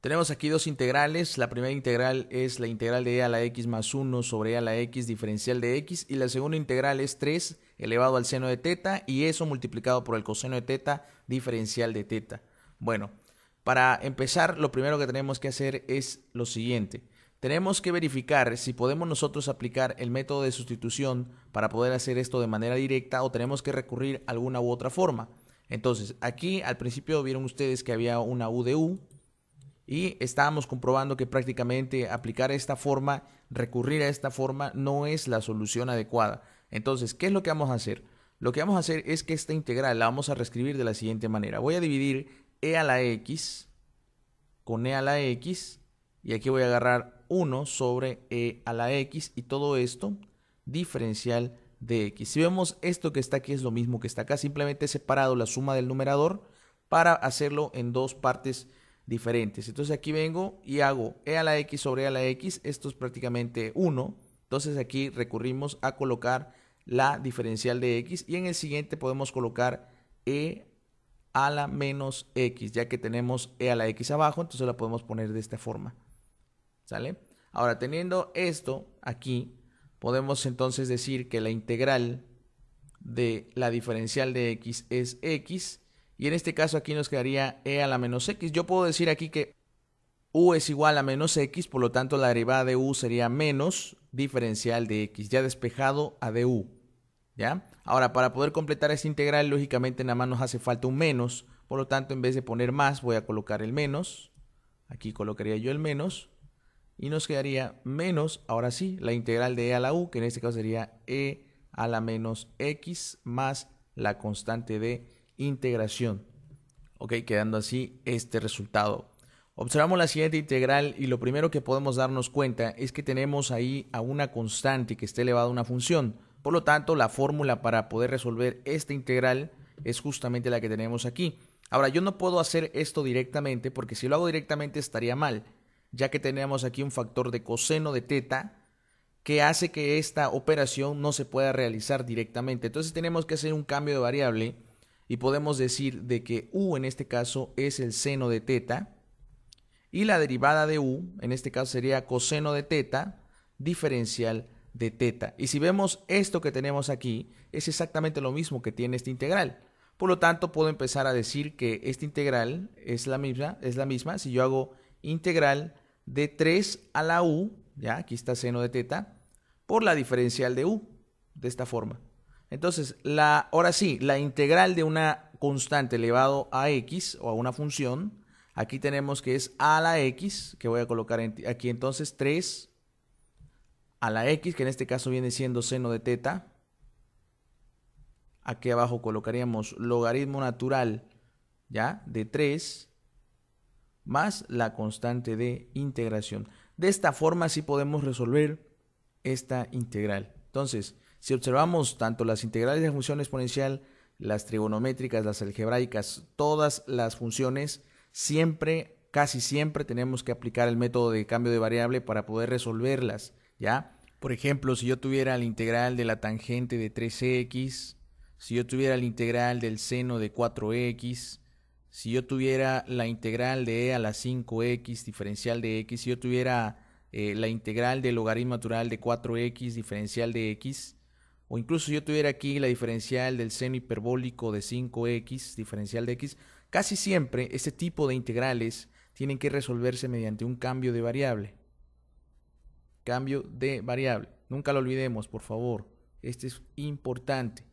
Tenemos aquí dos integrales. La primera integral es la integral de e a la x más 1 sobre e a la x diferencial de x. Y la segunda integral es 3 elevado al seno de teta y eso multiplicado por el coseno de teta diferencial de teta. Bueno, para empezar lo primero que tenemos que hacer es lo siguiente. Tenemos que verificar si podemos nosotros aplicar el método de sustitución para poder hacer esto de manera directa o tenemos que recurrir a alguna u otra forma. Entonces, aquí al principio vieron ustedes que había una U de U, y estábamos comprobando que prácticamente aplicar esta forma, recurrir a esta forma, no es la solución adecuada. Entonces, ¿qué es lo que vamos a hacer? Lo que vamos a hacer es que esta integral la vamos a reescribir de la siguiente manera. Voy a dividir e a la x con e a la x y aquí voy a agarrar 1 sobre e a la x y todo esto diferencial de x. Si vemos esto que está aquí es lo mismo que está acá, simplemente he separado la suma del numerador para hacerlo en dos partes diferentes. Entonces aquí vengo y hago e a la x sobre e a la x, esto es prácticamente 1. Entonces aquí recurrimos a colocar la diferencial de x y en el siguiente podemos colocar e a la menos x, ya que tenemos e a la x abajo, entonces la podemos poner de esta forma. ¿Sale? Ahora, teniendo esto aquí, podemos entonces decir que la integral de la diferencial de x es x y en este caso aquí nos quedaría e a la menos x. Yo puedo decir aquí que u es igual a menos x, por lo tanto la derivada de u sería menos diferencial de x, ya despejado a du. ¿Ya? Ahora, para poder completar esta integral, lógicamente nada más nos hace falta un menos. Por lo tanto, en vez de poner más, voy a colocar el menos. Aquí colocaría yo el menos. Y nos quedaría menos, ahora sí, la integral de e a la u, que en este caso sería e a la menos x más la constante de integración. Ok, quedando así este resultado. Observamos la siguiente integral y lo primero que podemos darnos cuenta es que tenemos ahí a una constante que está elevada a una función. Por lo tanto, la fórmula para poder resolver esta integral es justamente la que tenemos aquí. Ahora, yo no puedo hacer esto directamente porque si lo hago directamente estaría mal, ya que tenemos aquí un factor de coseno de teta que hace que esta operación no se pueda realizar directamente. Entonces tenemos que hacer un cambio de variable y podemos decir de que U en este caso es el seno de teta y la derivada de U en este caso sería coseno de teta diferencial de teta. Y si vemos esto que tenemos aquí es exactamente lo mismo que tiene esta integral. Por lo tanto, puedo empezar a decir que esta integral es la misma, es la misma si yo hago integral de 3 a la u, ya, aquí está seno de teta, por la diferencial de u, de esta forma. Entonces, la, ahora sí, la integral de una constante elevado a x o a una función, aquí tenemos que es a la x, que voy a colocar aquí entonces 3 a la x, que en este caso viene siendo seno de teta. Aquí abajo colocaríamos logaritmo natural, ¿ya? De 3 más la constante de integración. De esta forma sí podemos resolver esta integral. Entonces, si observamos tanto las integrales de función exponencial, las trigonométricas, las algebraicas, todas las funciones, siempre, casi siempre tenemos que aplicar el método de cambio de variable para poder resolverlas, ¿ya? Por ejemplo, si yo tuviera la integral de la tangente de 3x, si yo tuviera la integral del seno de 4x, si yo tuviera la integral de e a la 5x diferencial de x, si yo tuviera eh, la integral del logaritmo natural de 4x diferencial de x, o incluso yo tuviera aquí la diferencial del seno hiperbólico de 5x, diferencial de x, casi siempre este tipo de integrales tienen que resolverse mediante un cambio de variable. Cambio de variable. Nunca lo olvidemos, por favor. Este es importante.